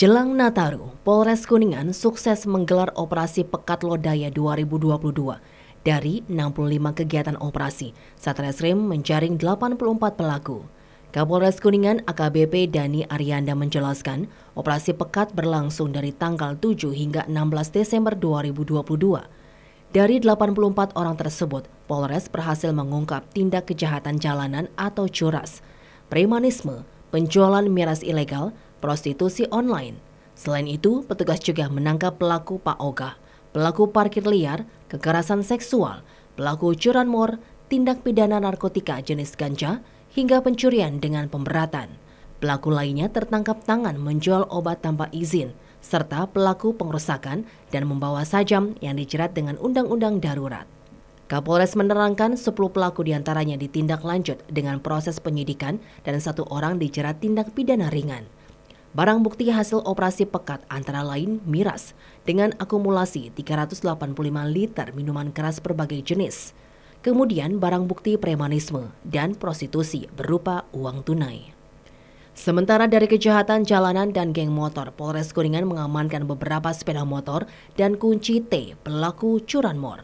Jelang Nataru, Polres Kuningan sukses menggelar operasi Pekat Lodaya 2022. Dari 65 kegiatan operasi, Satreskrim menjaring 84 pelaku. Kapolres Kuningan AKBP Dani Arianda menjelaskan, operasi pekat berlangsung dari tanggal 7 hingga 16 Desember 2022. Dari 84 orang tersebut, Polres berhasil mengungkap tindak kejahatan jalanan atau curas, premanisme, penjualan miras ilegal, prostitusi online. Selain itu, petugas juga menangkap pelaku Pak Oga, pelaku parkir liar, kekerasan seksual, pelaku curanmor, tindak pidana narkotika jenis ganja, hingga pencurian dengan pemberatan. Pelaku lainnya tertangkap tangan menjual obat tanpa izin, serta pelaku pengerusakan dan membawa sajam yang dijerat dengan undang-undang darurat. Kapolres menerangkan 10 pelaku diantaranya ditindak lanjut dengan proses penyidikan dan satu orang dijerat tindak pidana ringan. Barang bukti hasil operasi pekat antara lain miras dengan akumulasi 385 liter minuman keras berbagai jenis. Kemudian barang bukti premanisme dan prostitusi berupa uang tunai. Sementara dari kejahatan jalanan dan geng motor, Polres Kuningan mengamankan beberapa sepeda motor dan kunci T pelaku curanmor.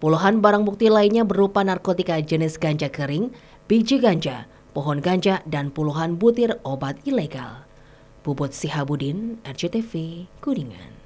Puluhan barang bukti lainnya berupa narkotika jenis ganja kering, biji ganja, pohon ganja, dan puluhan butir obat ilegal. Bubut Sihabudin, RCTV, Kuningan.